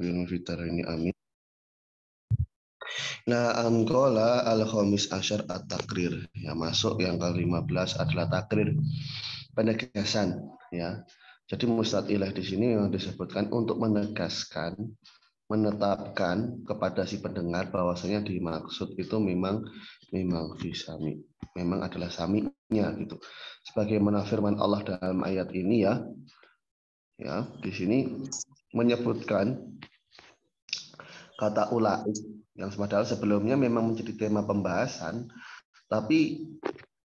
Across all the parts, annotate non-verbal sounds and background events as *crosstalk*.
ini amin. Nah, angkola al-khamis asyar at-takrir. Ya, masuk yang ke-15 adalah takrir. Penegasan, ya. Jadi Mustatilah di sini yang disebutkan untuk menegaskan, menetapkan kepada si pendengar bahwasanya dimaksud itu memang memang fisami, memang adalah saminya gitu. Sebagaimana firman Allah dalam ayat ini ya, ya di sini menyebutkan kata ulais yang padahal sebelumnya memang menjadi tema pembahasan, tapi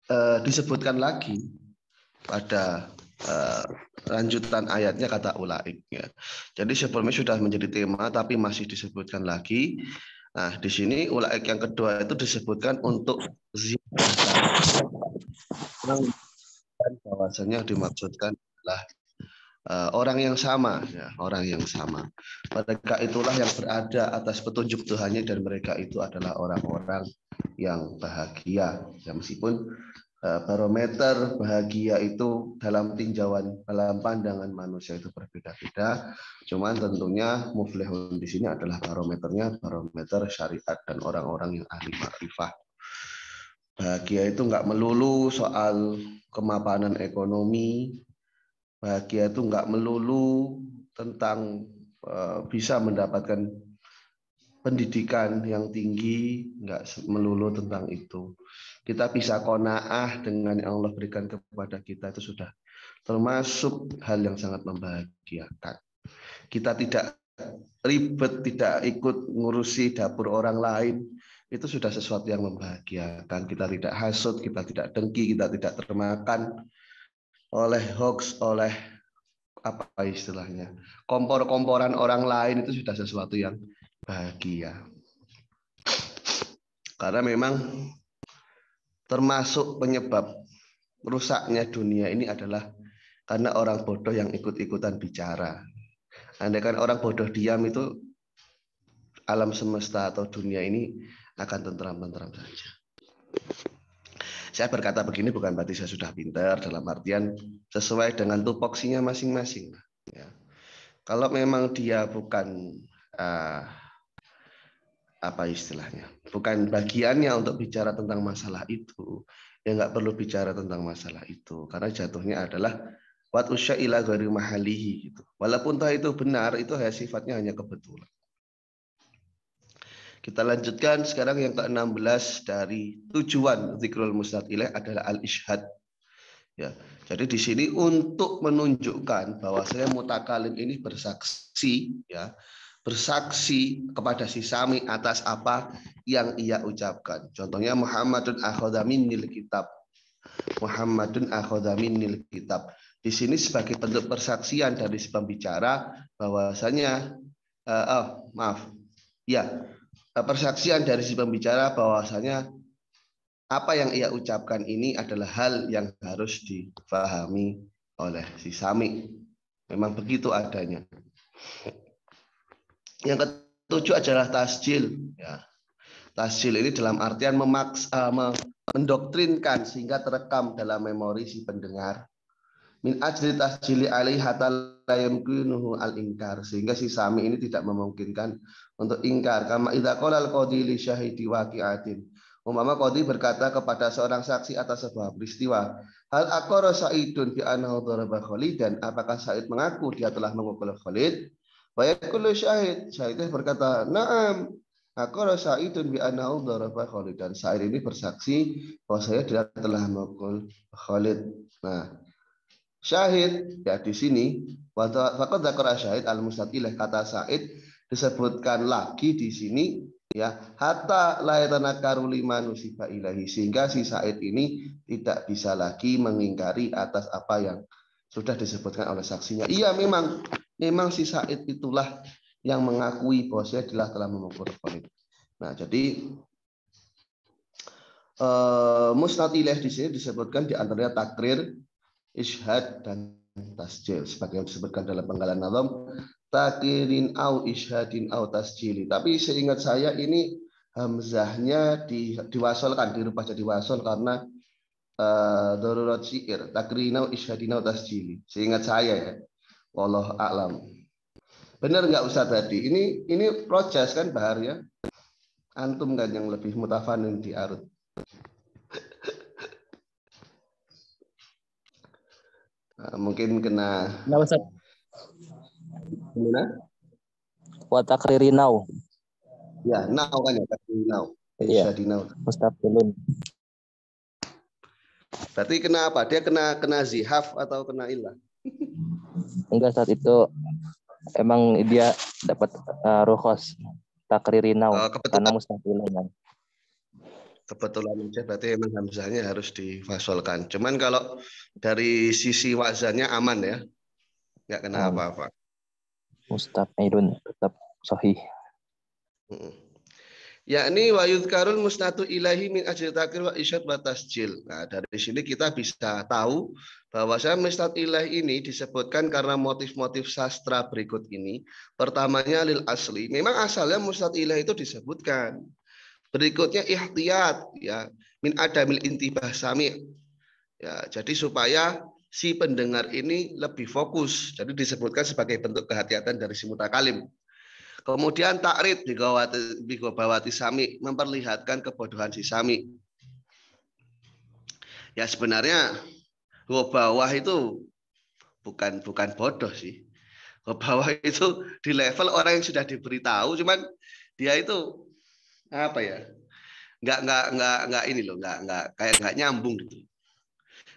eh, disebutkan lagi pada eh, lanjutan ayatnya kata ulaik. Ya. Jadi sebelumnya sudah menjadi tema, tapi masih disebutkan lagi. Nah, di sini ulaik yang kedua itu disebutkan untuk ziarah. Dan bahwasanya dimaksudkan adalah Eh, orang yang sama, ya, orang yang sama. Mereka itulah yang berada atas petunjuk Tuhannya dan mereka itu adalah orang-orang yang bahagia. Ya, meskipun eh, barometer bahagia itu dalam tinjauan, dalam pandangan manusia itu berbeda-beda. Cuman tentunya muflihun di sini adalah barometernya barometer syariat dan orang-orang yang ahli marifah. Bahagia itu nggak melulu soal kemapanan ekonomi, bahagia itu nggak melulu tentang eh, bisa mendapatkan pendidikan yang tinggi, nggak melulu tentang itu. Kita bisa konaah dengan yang Allah berikan kepada kita itu sudah termasuk hal yang sangat membahagiakan. Kita tidak ribet, tidak ikut ngurusi dapur orang lain, itu sudah sesuatu yang membahagiakan. Kita tidak hasut, kita tidak dengki, kita tidak termakan, oleh hoax, oleh apa istilahnya, kompor-komporan orang lain itu sudah sesuatu yang bahagia. Karena memang termasuk penyebab rusaknya dunia ini adalah karena orang bodoh yang ikut-ikutan bicara. Andaikan orang bodoh diam itu alam semesta atau dunia ini akan tentram-tentram saja. Saya berkata begini bukan berarti saya sudah pintar dalam artian sesuai dengan tupoksinya masing-masing. Ya. Kalau memang dia bukan uh, apa istilahnya, bukan bagiannya untuk bicara tentang masalah itu, ya nggak perlu bicara tentang masalah itu karena jatuhnya adalah wat usya ila mahalihi gitu. Walaupun toh itu benar, itu sifatnya hanya kebetulan. Kita lanjutkan sekarang yang ke-16 dari tujuan zikrul musnad ilaih adalah al-ishad. Ya, jadi di sini untuk menunjukkan bahwa bahwasanya mutakalim ini bersaksi ya, bersaksi kepada si sami atas apa yang ia ucapkan. Contohnya Muhammadun akhadha minnil kitab. Muhammadun akhadha minnil kitab. Di sini sebagai bentuk persaksian dari si pembicara bahwasanya uh, oh, maaf. Ya, Eh, persaksian dari si pembicara bahwasanya apa yang ia ucapkan ini adalah hal yang harus difahami oleh si Sami. Memang begitu adanya. Yang ketujuh adalah tasjil. Ya. Tasjil ini dalam artian memaksa, mendoktrinkan sehingga terekam dalam memori si pendengar min ajri tasjili alaihi hatta la yumkinuhu al ingkar sehingga si sami ini tidak memungkinkan untuk ingkar kama idza qala al qadi li syahidi waqi'atin umama qadi berkata kepada seorang saksi atas sebuah peristiwa hal aqara sa'idun bi anna daraba khalidan apakah Said mengaku dia telah memukul Khalid wa yaqulu syahid syahid berkata na'am aqara sa'idun bi anna daraba khalidan Said ini bersaksi bahwa saya telah memukul Khalid nah Syahid ya di sini Fakat zakara syahid al mustatilah kata Said disebutkan lagi di sini ya hatta layatana karuli manusia ilahi sehingga si Syahid ini tidak bisa lagi mengingkari atas apa yang sudah disebutkan oleh saksinya. Iya memang memang si Syahid itulah yang mengakui bahwa dia telah memukul poin Nah, jadi Uh, eh, musnad di sini disebutkan di antaranya takrir ishad dan tasjil sebagai yang disebutkan dalam penggalan nazam takirin au ishadin au tasjili tapi seingat saya ini hamzahnya di diwasolkan dirubah jadi wasol karena uh, darurat syair ishadin au tasjili seingat saya ya wallah alam benar nggak usah tadi ini ini proses kan bahar ya antum kan yang lebih mutafanin di arut mungkin kena Nah, Ustaz. Gimana? Watakriri now. Ya, now kan ya, now. Iya, di now. Iya. Mustaqbilun. Berarti kena apa? Dia kena kena zihaf atau kena ilah? Enggak saat itu emang dia dapat uh, rukhos takriri now uh, karena mustaqbilun kebetulan aja berarti emang hamzahnya harus difasolkan. Cuman kalau dari sisi wazannya aman ya. Nggak kena apa hmm. apa-apa. Mustaf Aidun tetap sahih. Hmm. Yakni wa yudhkarul musnatu ilahi min ajri takrir wa isyad wa tasjil. Nah, dari sini kita bisa tahu bahwa saya musnad ilahi ini disebutkan karena motif-motif sastra berikut ini. Pertamanya lil asli. Memang asalnya musnad ilahi itu disebutkan. Berikutnya ihtiyat ya min adamil intibah sami. Ya, jadi supaya si pendengar ini lebih fokus. Jadi disebutkan sebagai bentuk kehati-hatian dari si mutakalim. Kemudian takrit bigobawati sami memperlihatkan kebodohan si sami. Ya sebenarnya bawah itu bukan bukan bodoh sih. Bawah itu di level orang yang sudah diberitahu, cuman dia itu apa ya nggak nggak nggak nggak ini loh nggak nggak kayak nggak nyambung gitu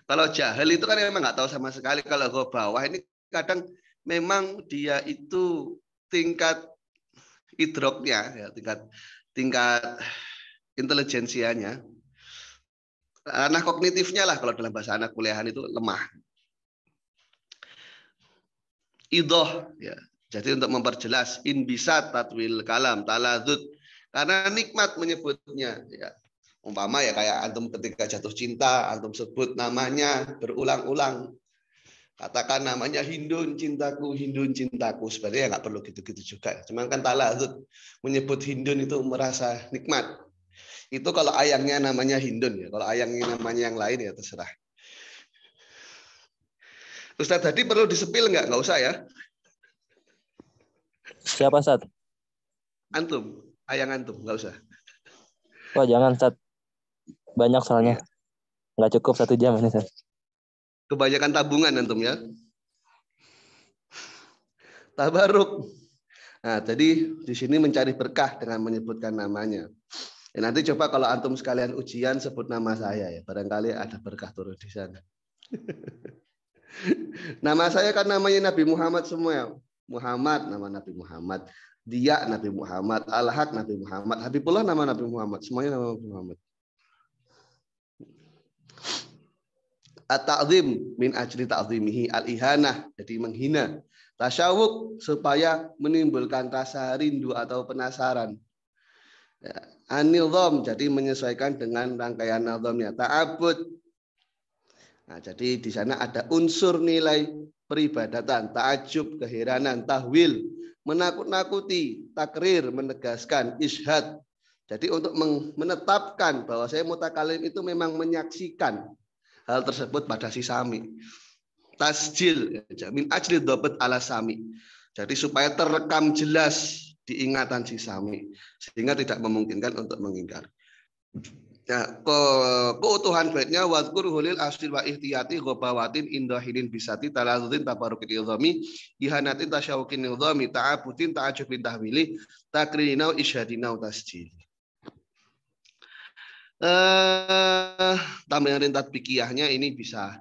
kalau jahil itu kan memang nggak tahu sama sekali kalau gue bawah ini kadang memang dia itu tingkat idroknya ya tingkat tingkat intelijensianya ranah kognitifnya lah kalau dalam bahasa anak kuliahan itu lemah idoh ya jadi untuk memperjelas in bisa tatwil kalam taladud karena nikmat menyebutnya. Ya. Umpama ya kayak antum ketika jatuh cinta, antum sebut namanya berulang-ulang. Katakan namanya Hindun cintaku, Hindun cintaku. Sebenarnya nggak perlu gitu-gitu juga. Cuman kan taladut menyebut Hindun itu merasa nikmat. Itu kalau ayangnya namanya Hindun ya. Kalau ayangnya namanya yang lain ya terserah. Ustaz tadi perlu disepil nggak? Nggak usah ya. Siapa satu? Antum ayang tuh nggak usah wah jangan Sat. banyak soalnya iya. nggak cukup satu jam ini Sat. kebanyakan tabungan antum ya tabaruk nah jadi di sini mencari berkah dengan menyebutkan namanya ya, nanti coba kalau antum sekalian ujian sebut nama saya ya barangkali ada berkah turun di sana *laughs* nama saya kan namanya Nabi Muhammad semua ya. Muhammad nama Nabi Muhammad dia Nabi Muhammad, Al-Haq Nabi Muhammad, Habibullah nama Nabi Muhammad, semuanya nama Nabi Muhammad. At-ta'zim min ajri ta'zimihi al-ihanah, jadi menghina. Tasyawuk supaya menimbulkan rasa rindu atau penasaran. Ya, Anilzom, jadi menyesuaikan dengan rangkaian nazomnya. Ta'abud, Nah, jadi di sana ada unsur nilai peribadatan, taajub keheranan, tahwil, menakut-nakuti, takrir, menegaskan, ishad. Jadi untuk menetapkan bahwa saya mutakalim itu memang menyaksikan hal tersebut pada si sami. Tasjil, jamin ya, ajli dapat ala sami. Jadi supaya terekam jelas diingatan si sami. Sehingga tidak memungkinkan untuk mengingkar ya ke keutuhan baitnya wadkur hulil asfil wa ihtiyati gobawatin indahidin bisati talazudin tabarukin ilzami ihanatin tasyawukin ilzami ta'abutin ta'ajubin tahwili takrinau isyadinau tasjili Uh, eh, tambahan rintat pikiyahnya ini bisa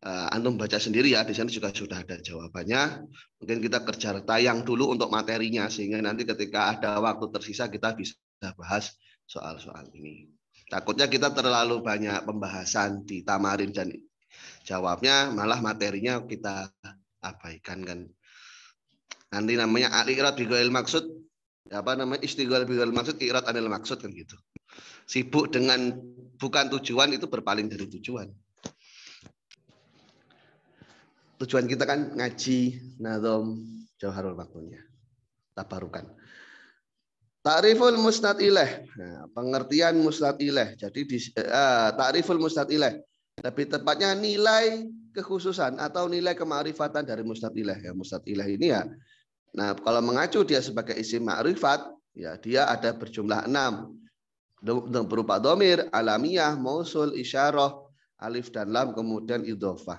uh, antum baca sendiri ya di sana juga sudah ada jawabannya mungkin kita kerja tayang dulu untuk materinya sehingga nanti ketika ada waktu tersisa kita bisa bahas soal-soal ini. Takutnya kita terlalu banyak pembahasan di Tamarin dan jawabnya malah materinya kita abaikan kan. Nanti namanya al-iqrad bigoil maksud apa namanya istighol bigoil maksud iqrad anil maksud kan gitu. Sibuk dengan bukan tujuan itu berpaling dari tujuan. Tujuan kita kan ngaji, nadom, jauharul waktunya. Tabarukan. Ta'riful musnad ilaih. Nah, pengertian musnad ilaih. Jadi di uh, ta'riful musnad ilaih. Lebih tepatnya nilai kekhususan atau nilai kemarifatan dari musnad ilaih. Ya, musnad ilaih ini ya. Nah, kalau mengacu dia sebagai isi ma'rifat, ya dia ada berjumlah enam. Berupa domir, alamiah, mausul, isyarah, alif dan lam, kemudian idofah.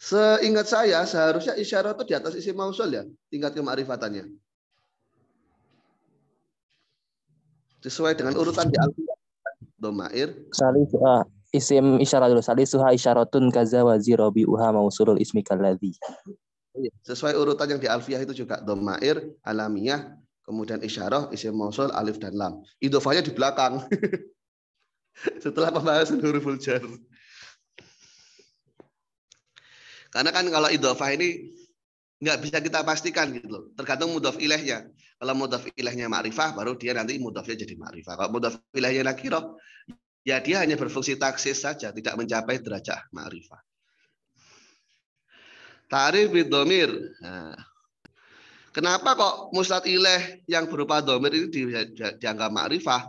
Seingat saya, seharusnya isyarah itu di atas isi mausul ya, tingkat kemarifatannya. sesuai dengan urutan di Al-Qur'an Domair. Salih ah, uh, isim isyarat dulu. Salih suha isyaratun kaza wazirobi uha mausulul ismi kalladhi. Iya, sesuai urutan yang di Alfiyah itu juga domair, alamiah, kemudian isyarah, isim mausul, alif dan lam. Idofanya di belakang. *laughs* Setelah pembahasan huruful jar. Karena kan kalau idofah ini nggak bisa kita pastikan gitu Tergantung mudof ilahnya. Kalau mudhaf ilahnya ma'rifah, baru dia nanti mudhafnya jadi ma'rifah. Kalau mudhaf ilahnya nakiroh, ya dia hanya berfungsi taksis saja, tidak mencapai derajat ma'rifah. Tarif bidomir. Nah, kenapa kok mustad ilah yang berupa domir ini dianggap ma'rifah?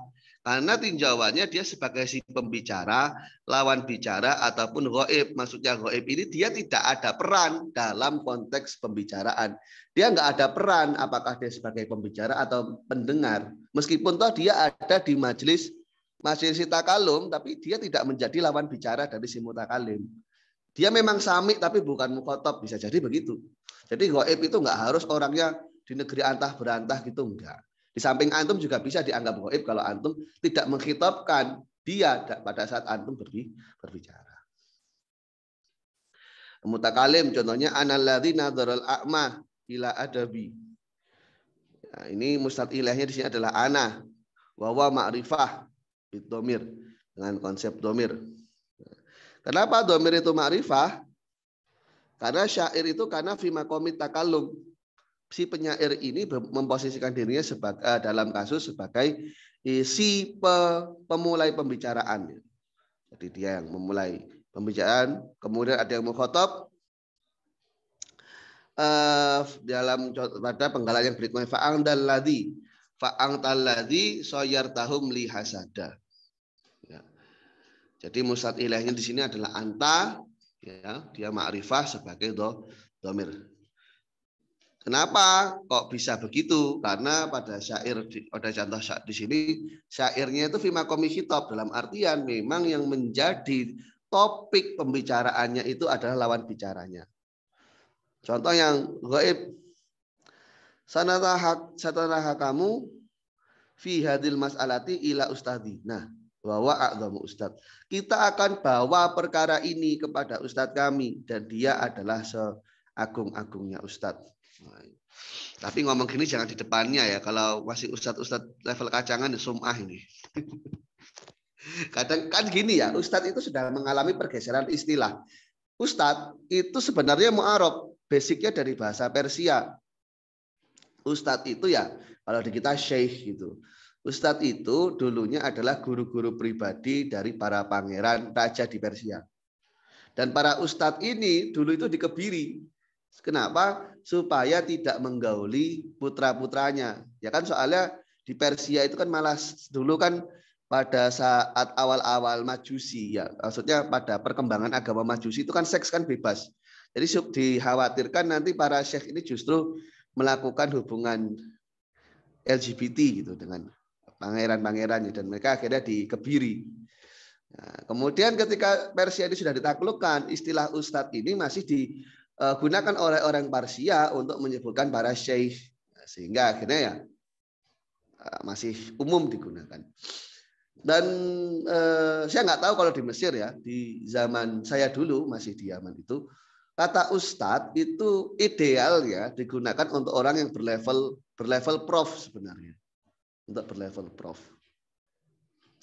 Karena tinjauannya dia sebagai si pembicara, lawan bicara, ataupun goib. Maksudnya goib ini dia tidak ada peran dalam konteks pembicaraan. Dia nggak ada peran apakah dia sebagai pembicara atau pendengar. Meskipun toh dia ada di majelis majelis takalum, tapi dia tidak menjadi lawan bicara dari si mutakalim. Dia memang sami tapi bukan mukotob, bisa jadi begitu. Jadi goib itu nggak harus orangnya di negeri antah berantah gitu enggak. Di samping antum juga bisa dianggap goib kalau antum tidak menghitopkan dia pada saat antum berbicara. Mutakalim contohnya analladzi nadzaral a'ma ila adabi. Nah, ini mustad ilahnya di sini adalah ana wawa ma'rifah domir dengan konsep domir. Kenapa domir itu ma'rifah? Karena syair itu karena fima komit takalum si penyair ini memposisikan dirinya sebagai eh, dalam kasus sebagai eh, si pe, pemulai pembicaraan. Jadi dia yang memulai pembicaraan, kemudian ada yang mengkhotob, Uh, eh, dalam pada penggalan yang berikutnya faang ladi, faang taladi soyar tahum hasada. Ya. Jadi musad ilahnya di sini adalah anta, ya, dia ma'rifah sebagai do, domir. Kenapa kok bisa begitu? Karena pada syair pada contoh syair di sini syairnya itu fima top dalam artian memang yang menjadi topik pembicaraannya itu adalah lawan bicaranya. Contoh yang gaib sanataha kamu fi hadil mas'alati ila ustadi. Nah, bawa agama ustad. Kita akan bawa perkara ini kepada ustad kami dan dia adalah seagung-agungnya ustad. Nah, tapi ngomong gini jangan di depannya ya. Kalau masih ustadz-ustadz level kacangan di ya sumah ini. *laughs* Kadang kan gini ya, ustadz itu sudah mengalami pergeseran istilah. Ustadz itu sebenarnya mu'arab. Basicnya dari bahasa Persia. Ustadz itu ya, kalau di kita syekh gitu. Ustadz itu dulunya adalah guru-guru pribadi dari para pangeran raja di Persia. Dan para ustadz ini dulu itu dikebiri. Kenapa? supaya tidak menggauli putra-putranya. Ya kan soalnya di Persia itu kan malah dulu kan pada saat awal-awal Majusi ya, maksudnya pada perkembangan agama Majusi itu kan seks kan bebas. Jadi dikhawatirkan nanti para syekh ini justru melakukan hubungan LGBT gitu dengan pangeran-pangerannya dan mereka akhirnya dikebiri. Nah, kemudian ketika Persia ini sudah ditaklukkan, istilah ustadz ini masih di Eh, gunakan oleh orang Parsia untuk menyebutkan para syekh sehingga akhirnya ya eh, masih umum digunakan. Dan eh, saya nggak tahu kalau di Mesir ya di zaman saya dulu masih di zaman itu kata ustadz itu ideal ya digunakan untuk orang yang berlevel berlevel prof sebenarnya untuk berlevel prof.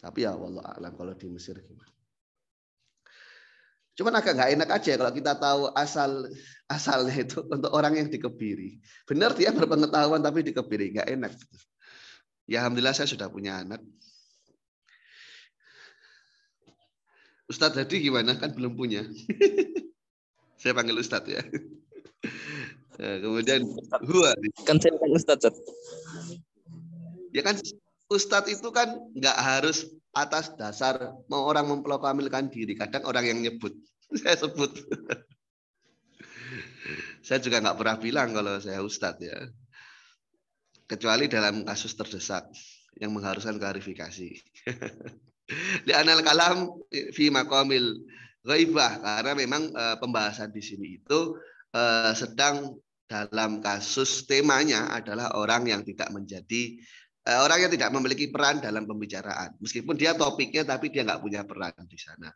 Tapi ya Allah alam kalau di Mesir gimana cuma agak nggak enak aja kalau kita tahu asal asalnya itu untuk orang yang dikebiri. Benar dia berpengetahuan tapi dikebiri nggak enak. Ya alhamdulillah saya sudah punya anak. Ustadz Hadi gimana kan belum punya. *laughs* saya panggil Ustadz ya. *laughs* ya kemudian buat kan saya panggil Ustadz. Ya kan Ustadz itu kan nggak harus atas dasar mau orang memproklamirkan diri. Kadang orang yang nyebut, *laughs* saya sebut. saya juga nggak pernah bilang kalau saya Ustadz ya. Kecuali dalam kasus terdesak yang mengharuskan klarifikasi. Di *laughs* anal kalam fi makomil ghaibah karena memang eh, pembahasan di sini itu eh, sedang dalam kasus temanya adalah orang yang tidak menjadi Eh, orang yang tidak memiliki peran dalam pembicaraan. Meskipun dia topiknya tapi dia nggak punya peran di sana.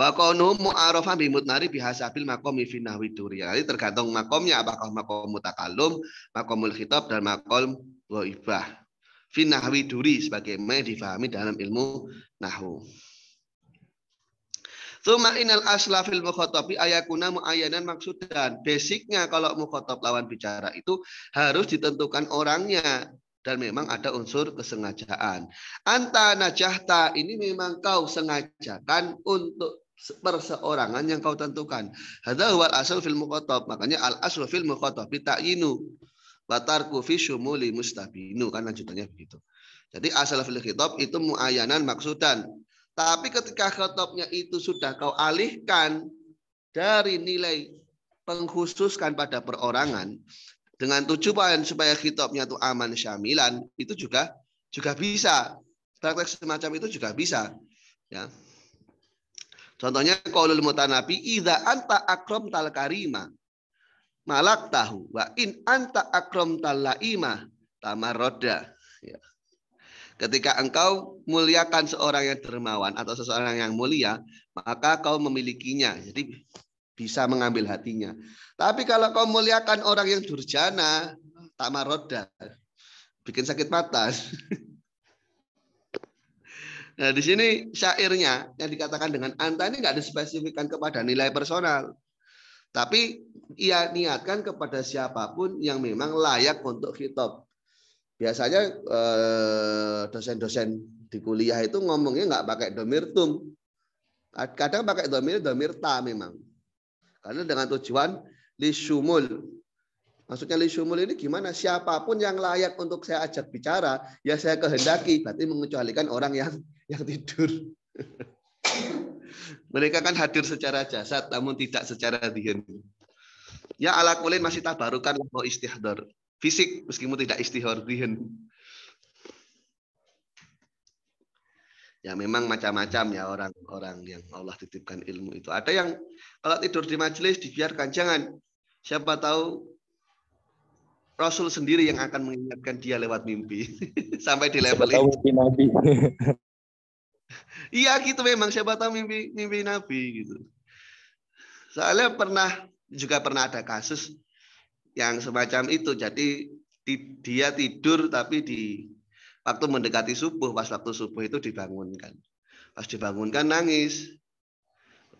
Wa kaunu mu'arafan bi mutnari bihasabil makom fi nahwi Jadi tergantung makomnya apakah makom mutakalum, makomul khitab dan makom ghaibah. Fi nahwi duri sebagaimana difahami dalam ilmu nahu. Tuma inal asla fil mukhatabi ayakuna muayyanan maksudan. Basicnya kalau mukhatab lawan bicara itu harus ditentukan orangnya dan memang ada unsur kesengajaan. Anta najahta ini memang kau sengajakan untuk perseorangan yang kau tentukan. Hadza asal fil muqattab, Makanya al asl fil bi ta'yinu wa tarku fi syumuli mustabinu kan lanjutannya begitu. Jadi asal fil khitab itu muayanan maksudan. Tapi ketika khitabnya itu sudah kau alihkan dari nilai pengkhususkan pada perorangan, dengan tujuan supaya kitabnya itu aman syamilan itu juga juga bisa praktek semacam itu juga bisa ya contohnya lima tanapi ida anta akrom tal karima malak tahu wa in anta akrom tal laima tamaroda ya. ketika engkau muliakan seorang yang dermawan atau seseorang yang mulia maka kau memilikinya jadi bisa mengambil hatinya. Tapi kalau kau muliakan orang yang durjana, tamaroda, bikin sakit mata. *laughs* Nah, di sini syairnya yang dikatakan dengan anta ini nggak dispesifikkan kepada nilai personal. Tapi ia niatkan kepada siapapun yang memang layak untuk hitop. Biasanya eh, dosen-dosen di kuliah itu ngomongnya nggak pakai domir tum. Kadang pakai domir, domir ta memang. Karena dengan tujuan lisumul. Maksudnya lisumul ini gimana? Siapapun yang layak untuk saya ajak bicara, ya saya kehendaki. Berarti mengecualikan orang yang yang tidur. *laughs* Mereka kan hadir secara jasad, namun tidak secara dihin. Ya ala kulin masih tabarukan mau istihdor. Fisik meskipun tidak istihor dihin. ya memang macam-macam ya orang-orang yang Allah titipkan ilmu itu. Ada yang kalau tidur di majelis dibiarkan, jangan. Siapa tahu Rasul sendiri yang akan mengingatkan dia lewat mimpi *laughs* sampai di level siapa itu. Tahu mimpi Nabi. iya gitu memang siapa tahu mimpi mimpi Nabi gitu. Soalnya pernah juga pernah ada kasus yang semacam itu. Jadi dia tidur tapi di Waktu mendekati subuh, pas waktu subuh itu dibangunkan. Pas dibangunkan nangis.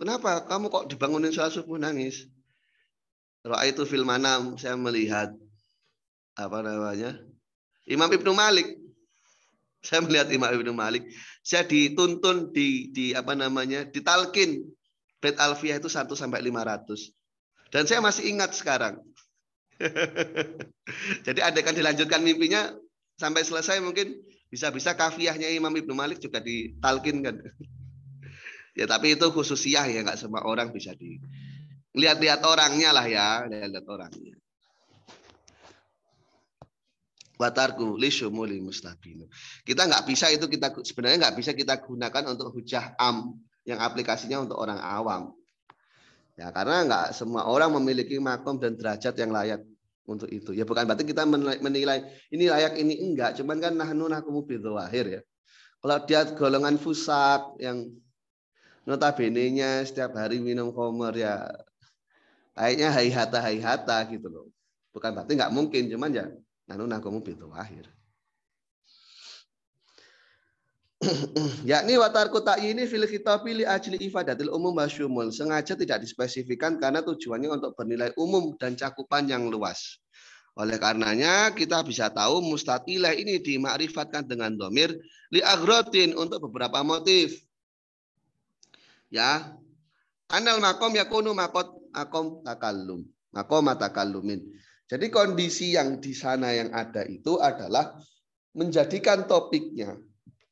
Kenapa kamu kok dibangunin saat subuh nangis? Roa itu film manam, saya melihat apa namanya Imam Ibnu Malik. Saya melihat Imam Ibnu Malik. Saya dituntun di di apa namanya ditalkin Bait Alfiyah itu 1 sampai 500. Dan saya masih ingat sekarang. *laughs* Jadi ada kan dilanjutkan mimpinya Sampai selesai mungkin bisa-bisa kafiahnya Imam Ibnu Malik juga ditalkinkan. *laughs* ya tapi itu khususiah ya nggak semua orang bisa di lihat-lihat orangnya lah ya, lihat-lihat orangnya. Watarku lisumuli mustabinu. Kita nggak bisa itu kita sebenarnya nggak bisa kita gunakan untuk hujah am yang aplikasinya untuk orang awam. Ya karena nggak semua orang memiliki makom dan derajat yang layak untuk itu. Ya bukan berarti kita menilai ini layak ini enggak, cuman kan nahnu nahkumu lahir ya. Kalau dia golongan fusak yang notabene-nya setiap hari minum komer ya kayaknya hai hata hai hata gitu loh. Bukan berarti enggak mungkin, cuman ya nahnu nahkumu lahir. *clears throat* yakni watarku ini fil kita li ajli ifadatil umum masyumul. Sengaja tidak dispesifikan karena tujuannya untuk bernilai umum dan cakupan yang luas. Oleh karenanya kita bisa tahu mustatilah ini dimakrifatkan dengan domir li agrotin untuk beberapa motif. Ya. Anal makom yakunu makot akom takalum Makom takalumin Jadi kondisi yang di sana yang ada itu adalah menjadikan topiknya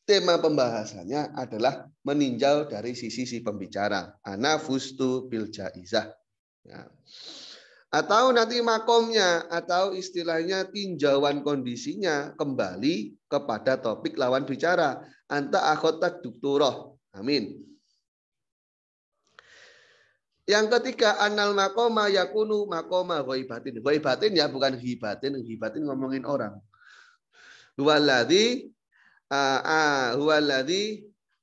Tema pembahasannya adalah meninjau dari sisi si pembicara. Ana fustu bil jaizah. Ya. Atau nanti makomnya atau istilahnya tinjauan kondisinya kembali kepada topik lawan bicara. Anta akhotat dukturoh. Amin. Yang ketiga, anal makoma yakunu makoma ghaibatin. Ghaibatin ya bukan hibatin, hibatin ngomongin orang. ladi ah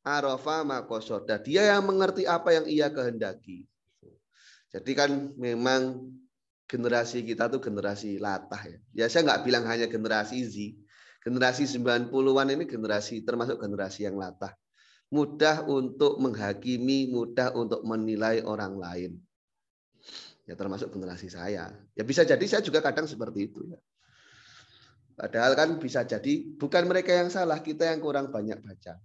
arafa makosoda. Dia yang mengerti apa yang ia kehendaki. Jadi kan memang generasi kita tuh generasi latah ya. Ya saya nggak bilang hanya generasi Z. Generasi 90-an ini generasi termasuk generasi yang latah. Mudah untuk menghakimi, mudah untuk menilai orang lain. Ya termasuk generasi saya. Ya bisa jadi saya juga kadang seperti itu ya. Padahal kan bisa jadi bukan mereka yang salah, kita yang kurang banyak baca.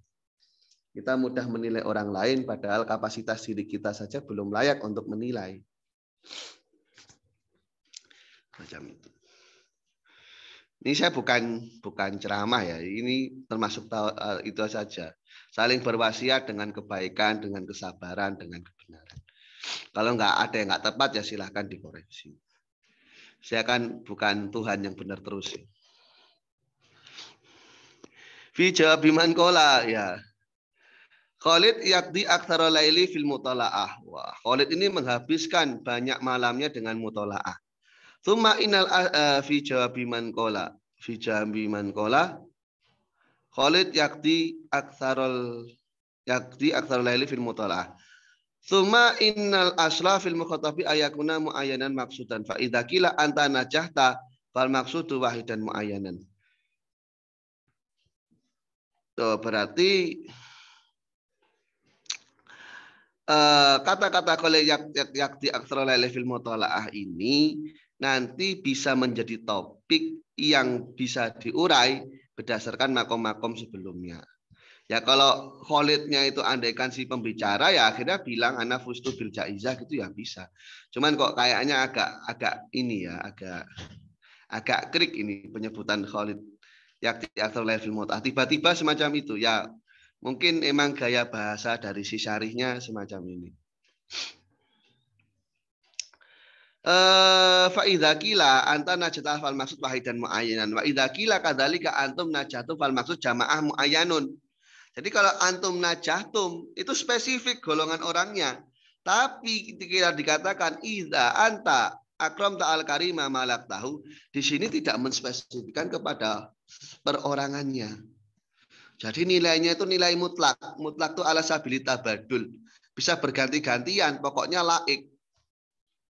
Kita mudah menilai orang lain, padahal kapasitas diri kita saja belum layak untuk menilai. Macam itu. Ini saya bukan bukan ceramah ya, ini termasuk e, itu saja. Saling berwasiat dengan kebaikan, dengan kesabaran, dengan kebenaran. Kalau nggak ada yang nggak tepat ya silahkan dikoreksi. Saya kan bukan Tuhan yang benar terus. Ya. Fi jawabiman kola ya. Khalid yakdi aktara laili fil mutala'ah. Wah, Khalid ini menghabiskan banyak malamnya dengan mutala'ah. Thumma inal uh, eh, eh, fi jawabiman kola. Fi jawabiman kola. Khalid yakdi aktarol yakdi aktarol laili fil mutala'ah. Thumma innal asla fil mukhatabi ayakuna muayanan maksudan. Fa idza kila anta najahta fal maksudu wahidan muayanan. Tuh, berarti eh, kata-kata koleh yak yak di aktrolai level mutolaah ini nanti bisa menjadi topik yang bisa diurai berdasarkan makom-makom sebelumnya. Ya kalau kholidnya itu andaikan si pembicara ya akhirnya bilang anak fustu bil jaizah gitu ya bisa. Cuman kok kayaknya agak agak ini ya agak agak krik ini penyebutan kholid yakti aktor level mutah. Tiba-tiba semacam itu. Ya mungkin emang gaya bahasa dari si syarihnya semacam ini. Uh, fa anta najat al maksud wahidan muayyanan wa kila kadali ke antum najat al maksud jamaah muayyanun jadi kalau antum najatum itu spesifik golongan orangnya tapi ketika dikatakan ida anta akram ta'al karima malak tahu di sini tidak menspesifikkan kepada perorangannya. Jadi nilainya itu nilai mutlak. Mutlak itu alasabilita badul. Bisa berganti-gantian, pokoknya laik.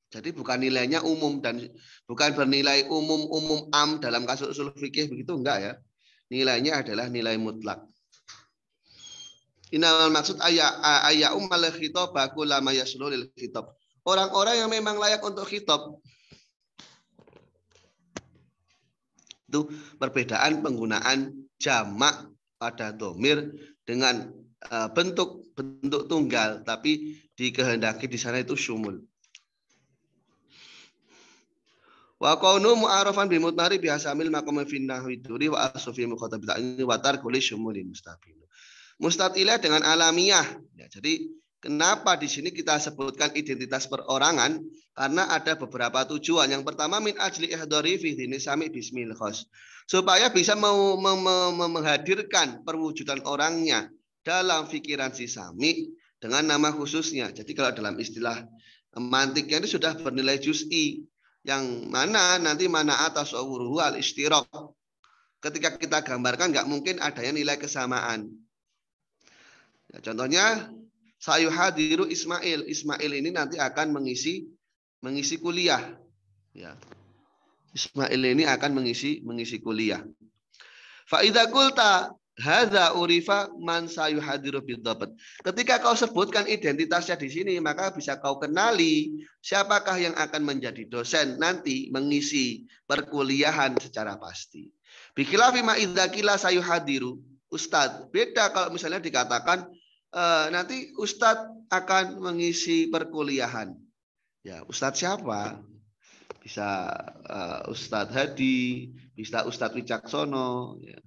Jadi bukan nilainya umum dan bukan bernilai umum-umum am dalam kasus usul fikih begitu enggak ya. Nilainya adalah nilai mutlak. Inal maksud ayat ayat umal khitab aku lama khitab. Orang-orang yang memang layak untuk khitab Itu perbedaan penggunaan jamak pada domir dengan eh, bentuk bentuk tunggal tapi dikehendaki di sana itu syumul. Wa kaunu mu'arafan bi mutnari bi hasamil maqam fi nahwi wa asfi muqatab ini wa tarkul syumulin mustabil. Mustatilah dengan alamiah. Ya, jadi Kenapa di sini kita sebutkan identitas perorangan? Karena ada beberapa tujuan. Yang pertama min ajli ihdari fi sami bismil khos. Supaya bisa menghadirkan perwujudan orangnya dalam pikiran si sami dengan nama khususnya. Jadi kalau dalam istilah mantiknya ini sudah bernilai juz'i yang mana nanti mana atas awruhu al istirok. Ketika kita gambarkan nggak mungkin adanya nilai kesamaan. Ya, contohnya Sayuhadiru Ismail. Ismail ini nanti akan mengisi mengisi kuliah. Ya. Ismail ini akan mengisi mengisi kuliah. Faidah kulta hadza urifa man sayuhadiru bidabat. Ketika kau sebutkan identitasnya di sini, maka bisa kau kenali siapakah yang akan menjadi dosen nanti mengisi perkuliahan secara pasti. Bikilafi ma idza sayuhadiru. Ustadz, beda kalau misalnya dikatakan Eh, nanti Ustadz akan mengisi perkuliahan. Ya, Ustadz siapa? Bisa uh, Ustadz Hadi, bisa Ustadz Wicaksono. Ya.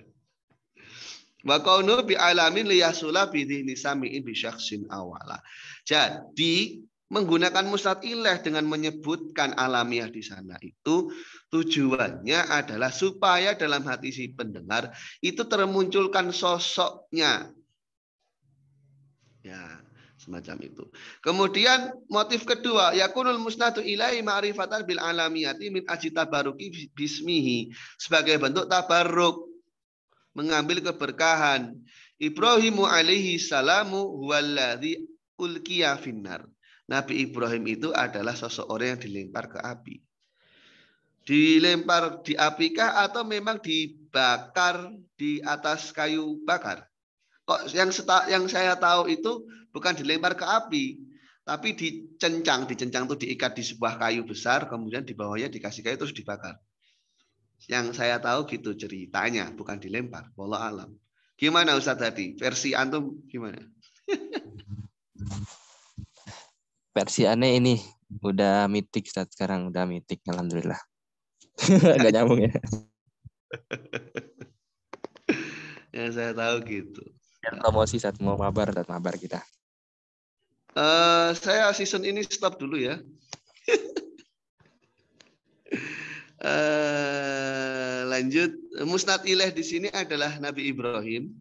*laughs* Wa kaunu bi alamin liyasula bi dhihni sami'in bi syakhsin awala. Jadi menggunakan musnad ilah dengan menyebutkan alamiah di sana itu tujuannya adalah supaya dalam hati si pendengar itu termunculkan sosoknya Ya, semacam itu. Kemudian motif kedua, yakunul musnadu ilai ma'rifatan bil alamiyati min aji tabaruki bismihi sebagai bentuk tabaruk mengambil keberkahan. Ibrahimu alaihi salamu huwallazi ulkiya finnar. Nabi Ibrahim itu adalah seseorang yang dilempar ke api. Dilempar di apikah atau memang dibakar di atas kayu bakar? Kok yang seta, yang saya tahu itu bukan dilempar ke api, tapi dicencang, dicencang itu diikat di sebuah kayu besar, kemudian di bawahnya dikasih kayu terus dibakar. Yang saya tahu gitu ceritanya, bukan dilempar. Bola alam. Gimana Ustaz tadi? Versi antum gimana? Versi aneh ini udah mitik saat sekarang udah mitik alhamdulillah. nggak *laughs* nyambung ya. *laughs* yang saya tahu gitu dan promosi saat mau mabar dan mabar kita uh, saya season ini stop dulu ya uh, *laughs* lanjut musnad ilah di sini adalah Nabi Ibrahim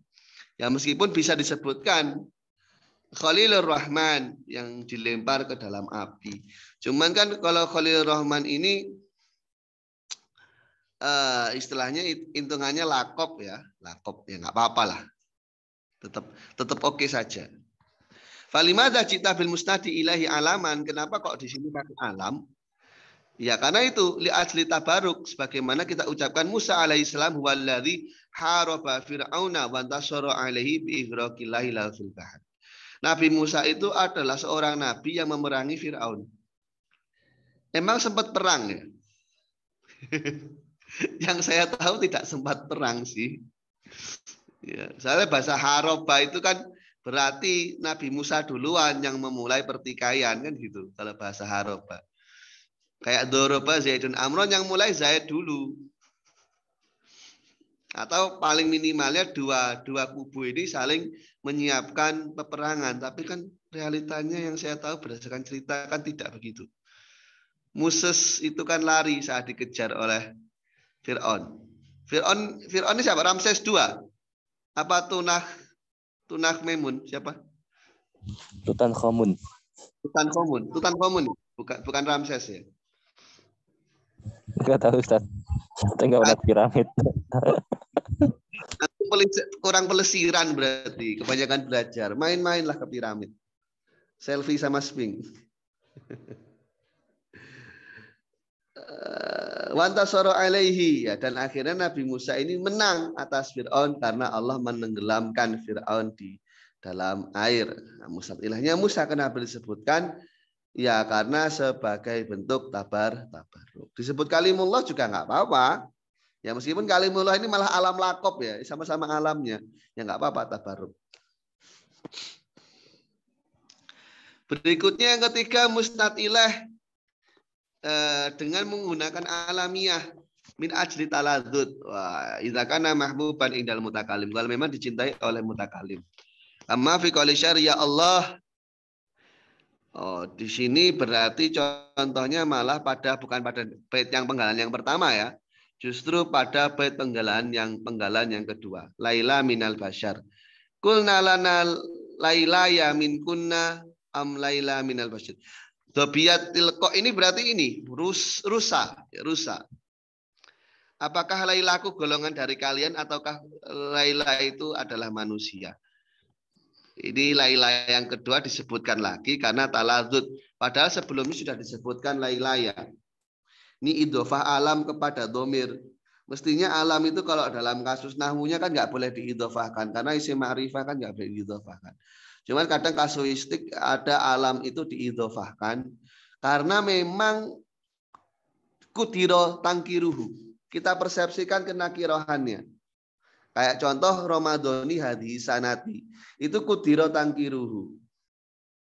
ya meskipun bisa disebutkan Khalilur Rahman yang dilempar ke dalam api. Cuman kan kalau Khalilur Rahman ini uh, istilahnya hitungannya lakop ya, lakop ya nggak apa-apa lah. Tetap tetap oke okay saja. Falimadah cita bil mustadi ilahi alaman. Kenapa kok di sini pakai alam? Ya karena itu li asli tabaruk sebagaimana kita ucapkan Musa alaihi salam huwallazi haraba fir'auna wa tasara alaihi bi ihraqillah fil bahar. Nabi Musa itu adalah seorang nabi yang memerangi Firaun. Emang sempat perang ya? *laughs* yang saya tahu tidak sempat perang sih. Ya, soalnya bahasa haroba itu kan berarti Nabi Musa duluan yang memulai pertikaian kan gitu kalau bahasa haroba. Kayak doroba Zaidun Amron yang mulai Zaid dulu. Atau paling minimalnya dua dua kubu ini saling menyiapkan peperangan. Tapi kan realitanya yang saya tahu berdasarkan cerita kan tidak begitu. Moses itu kan lari saat dikejar oleh Fir'aun. Fir'aun Fir ini siapa? Ramses II apa Tunah Tunah Memun siapa? Tutan Komun. Tutan Komun, Tutan Komun, bukan bukan Ramses ya. Enggak tahu Ustaz. Saya enggak pernah piramid. kurang pelesiran berarti, kebanyakan belajar. Main-mainlah ke piramid. Selfie sama swing. *laughs* wantasoro alaihi ya dan akhirnya Nabi Musa ini menang atas Fir'aun karena Allah menenggelamkan Fir'aun di dalam air. Nah, Musa ilahnya Musa kenapa disebutkan? Ya karena sebagai bentuk tabar tabaruk. Disebut kalimullah juga nggak apa-apa. Ya meskipun kalimullah ini malah alam lakop ya, sama-sama alamnya. Ya nggak apa-apa tabaruk. Berikutnya yang ketiga musnad ilah Eh, dengan menggunakan alamiah min ajli taladzud wa idza kana mahbuban indal mutakalim kalau memang dicintai oleh mutakalim amma fi qali ya Allah oh di sini berarti contohnya malah pada bukan pada bait yang penggalan yang pertama ya justru pada bait penggalan yang penggalan yang kedua laila minal bashar, kulna lana laila ya min kunna am laila minal bashar. Dobiat tilkok ini berarti ini rus, rusa, ya, rusa. Apakah Lailaku golongan dari kalian ataukah Laila itu adalah manusia? Ini Laila yang kedua disebutkan lagi karena talazut. Padahal sebelumnya sudah disebutkan Laila ya. Ini idofah alam kepada domir. Mestinya alam itu kalau dalam kasus nahunya kan nggak boleh diidofahkan. Karena isi ma'rifah kan nggak boleh diidofahkan. Cuman kadang kasuistik ada alam itu diidofahkan karena memang kudiro tangkiruhu. Kita persepsikan kena kirohannya. Kayak contoh Ramadhani hadi sanati. Itu kudiro tangkiruhu.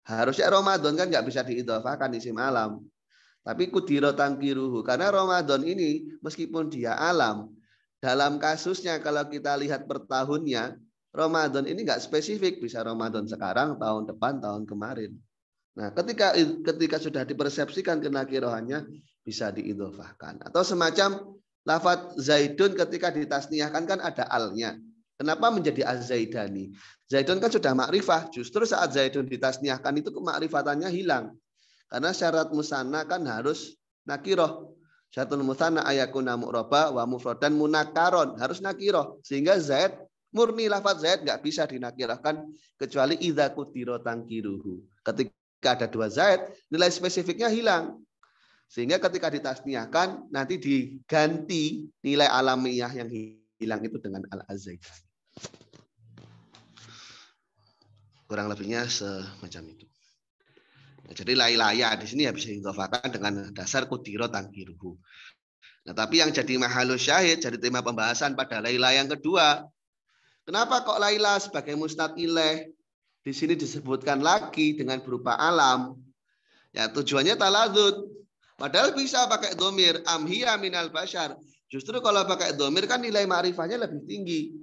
Harusnya Ramadan kan nggak bisa diidofahkan isim alam. Tapi kudiro tangkiruhu. Karena Ramadan ini meskipun dia alam, dalam kasusnya kalau kita lihat per Ramadan ini nggak spesifik, bisa Ramadan sekarang, tahun depan, tahun kemarin. Nah, ketika ketika sudah dipersepsikan kena kirohannya bisa diidofahkan. Atau semacam lafat Zaidun ketika ditasniahkan kan ada alnya. Kenapa menjadi Az-Zaidani? Zaidun kan sudah makrifah. Justru saat Zaidun ditasniahkan itu kemakrifatannya hilang. Karena syarat musana kan harus nakiroh. Syarat musana ayakuna mu'roba wa mufrodan munakaron. Harus nakiroh. Sehingga Zaid Murni lafaz zaid nggak bisa dinakirahkan kecuali idza kutiro tangkiruhu. Ketika ada dua zaid, nilai spesifiknya hilang. Sehingga ketika ditasniahkan nanti diganti nilai alamiah yang hilang itu dengan al azaid Kurang lebihnya semacam itu. Nah, jadi lailaya di sini ya bisa dengan dasar kutiro tangkiruhu. Nah, tapi yang jadi mahalus syahid, jadi tema pembahasan pada laila yang kedua, Kenapa kok Laila sebagai musnad ilaih? Di sini disebutkan lagi dengan berupa alam. Ya tujuannya taladut. Padahal bisa pakai domir. Amhiya minal bashar. Justru kalau pakai domir kan nilai ma'rifahnya lebih tinggi.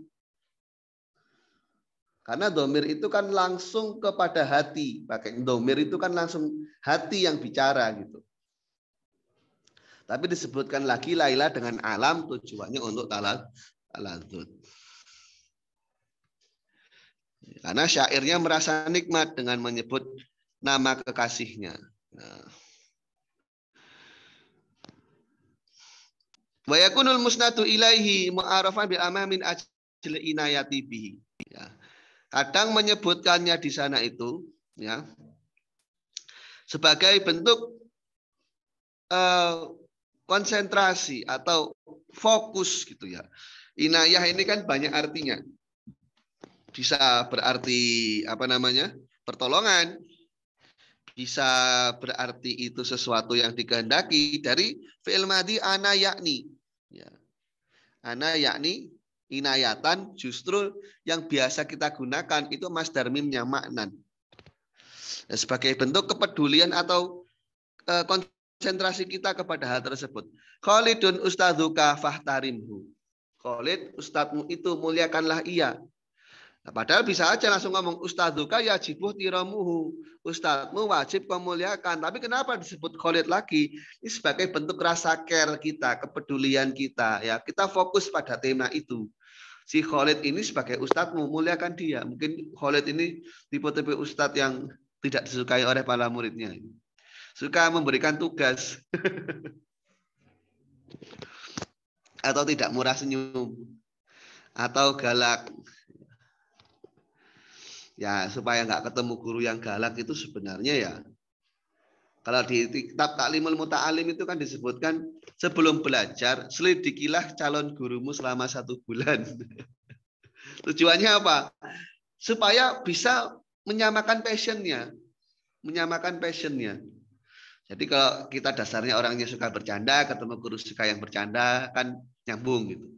Karena domir itu kan langsung kepada hati. Pakai domir itu kan langsung hati yang bicara gitu. Tapi disebutkan lagi Laila dengan alam tujuannya untuk taladut. Karena syairnya merasa nikmat dengan menyebut nama kekasihnya. Nah. Wa yakunul musnadu ilaihi mu'arafan bi amamin ajli inayati bihi. Ya. Kadang menyebutkannya di sana itu ya sebagai bentuk uh, konsentrasi atau fokus gitu ya. Inayah ini kan banyak artinya. Bisa berarti apa namanya? pertolongan. Bisa berarti itu sesuatu yang dikehendaki dari fi'il madi ana yakni. Ya. Ana yakni inayatan justru yang biasa kita gunakan itu mas mimnya maknan. Nah, sebagai bentuk kepedulian atau eh, konsentrasi kita kepada hal tersebut. Khalidun ustadzuka fahtarimhu. Khalid, ustadmu itu muliakanlah ia. Nah, padahal bisa aja langsung ngomong ustadzuka ya jibuh tiramuhu. Ustadzmu wajib memuliakan. Tapi kenapa disebut kholid lagi? Ini sebagai bentuk rasa care kita, kepedulian kita. Ya, kita fokus pada tema itu. Si kholid ini sebagai ustadzmu, muliakan dia. Mungkin kholid ini tipe-tipe ustadz yang tidak disukai oleh para muridnya. Suka memberikan tugas. *laughs* Atau tidak murah senyum. Atau galak ya supaya nggak ketemu guru yang galak itu sebenarnya ya kalau di kitab taklimul muta'alim itu kan disebutkan sebelum belajar selidikilah calon gurumu selama satu bulan *laughs* tujuannya apa supaya bisa menyamakan passionnya menyamakan passionnya jadi kalau kita dasarnya orangnya suka bercanda, ketemu guru suka yang bercanda, kan nyambung gitu.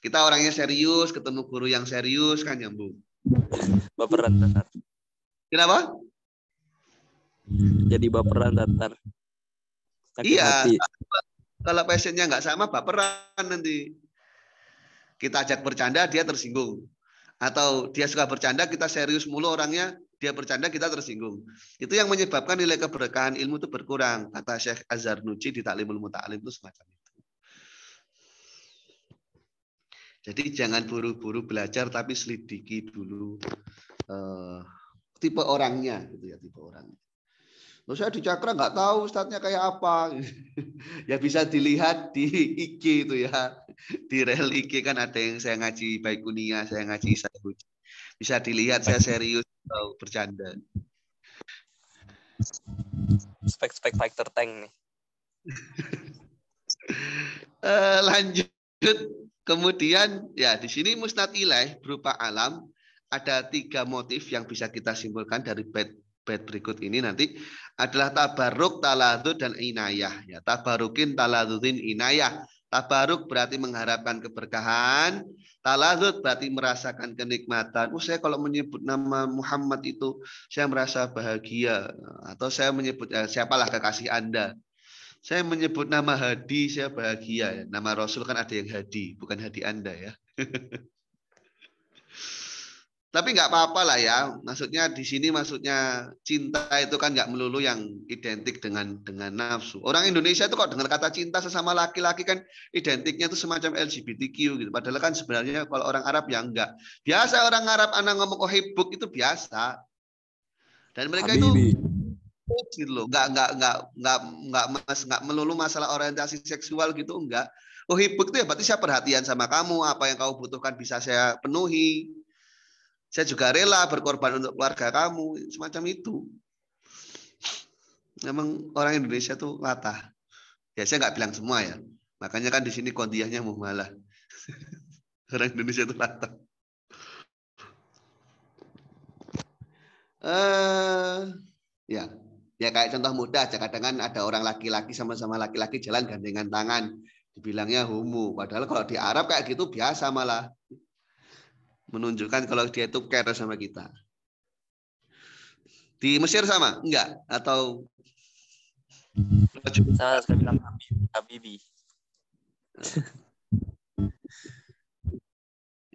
Kita orangnya serius, ketemu guru yang serius, kan nyambung. Baperan Tatar. Kenapa? Jadi baperan Tatar. iya. Hati. Kalau passionnya nggak sama baperan nanti. Kita ajak bercanda dia tersinggung. Atau dia suka bercanda kita serius mulu orangnya dia bercanda kita tersinggung. Itu yang menyebabkan nilai keberkahan ilmu itu berkurang kata Syekh Azhar Nuci di Taklimul Muta'alim itu semacam Jadi jangan buru-buru belajar tapi selidiki dulu eh, tipe orangnya gitu ya tipe orangnya. Loh saya di cakra nggak tahu ustadznya kayak apa. *laughs* ya bisa dilihat di IG itu ya. Di rel IG kan ada yang saya ngaji baik kunia, saya ngaji saya Bisa dilihat saya serius atau bercanda. Spek spek fighter tank nih. *laughs* Eh, lanjut Kemudian ya di sini musnad ilaih berupa alam ada tiga motif yang bisa kita simpulkan dari bait bait berikut ini nanti adalah tabaruk, taladud dan inayah ya tabarukin, taladudin, inayah. Tabaruk berarti mengharapkan keberkahan, taladud berarti merasakan kenikmatan. Oh, saya kalau menyebut nama Muhammad itu saya merasa bahagia atau saya menyebut ya, siapalah kekasih Anda saya menyebut nama Hadi, saya bahagia. Ya. Nama Rasul kan ada yang Hadi, bukan Hadi Anda ya. *laughs* Tapi nggak apa-apa lah ya. Maksudnya di sini maksudnya cinta itu kan nggak melulu yang identik dengan dengan nafsu. Orang Indonesia itu kok dengar kata cinta sesama laki-laki kan identiknya itu semacam LGBTQ gitu. Padahal kan sebenarnya kalau orang Arab yang enggak. Biasa orang Arab anak ngomong kohibuk oh, itu biasa. Dan mereka Habibi. itu gitu loh nggak nggak nggak nggak nggak mas nggak melulu masalah orientasi seksual gitu enggak oh hibuk itu ya berarti saya perhatian sama kamu apa yang kamu butuhkan bisa saya penuhi saya juga rela berkorban untuk keluarga kamu semacam itu memang orang Indonesia tuh latah ya saya nggak bilang semua ya makanya kan di sini kondiahnya muhmalah, *laughs* orang Indonesia itu latah eh uh, ya Ya kayak contoh mudah aja kadang kan ada orang laki-laki sama-sama laki-laki jalan gandengan tangan, dibilangnya homo. Padahal kalau di Arab kayak gitu biasa malah menunjukkan kalau dia itu care sama kita. Di Mesir sama? Enggak? Atau saya bilang Habibi. *laughs*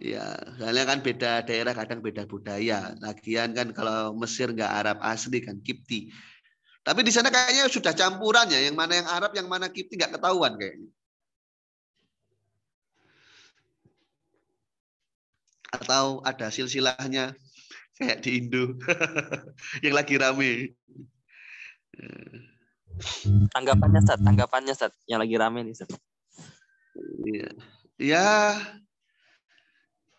Ya, soalnya kan beda daerah kadang beda budaya. Lagian kan kalau Mesir nggak Arab asli kan Kipti. Tapi di sana kayaknya sudah campurannya, yang mana yang Arab, yang mana Kipti nggak ketahuan kayaknya. Atau ada silsilahnya kayak di Indo *laughs* yang lagi rame. Tanggapannya Sat, tanggapannya Sat yang lagi rame nih Sat. Iya. Ya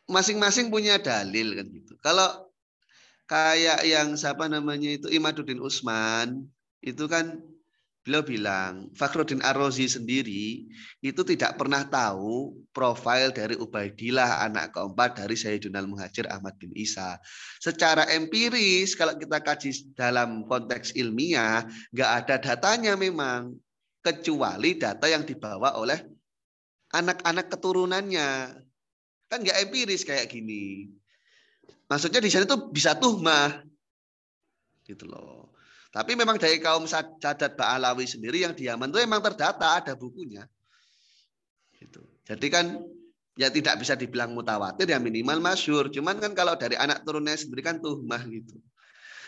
masing-masing punya dalil kan gitu. Kalau kayak yang siapa namanya itu Imaduddin Usman itu kan beliau bilang Fakhruddin Arrozi sendiri itu tidak pernah tahu profil dari Ubaidillah anak keempat dari Al Muhajir Ahmad bin Isa. Secara empiris kalau kita kaji dalam konteks ilmiah nggak ada datanya memang kecuali data yang dibawa oleh anak-anak keturunannya. Kan nggak empiris kayak gini. Maksudnya di sana itu bisa mah, Gitu loh. Tapi memang dari kaum Sadat Ba'alawi sendiri yang di Yaman itu memang terdata ada bukunya. Gitu. Jadi kan ya tidak bisa dibilang mutawatir ya minimal masyur. Cuman kan kalau dari anak turunnya sendiri kan mah gitu.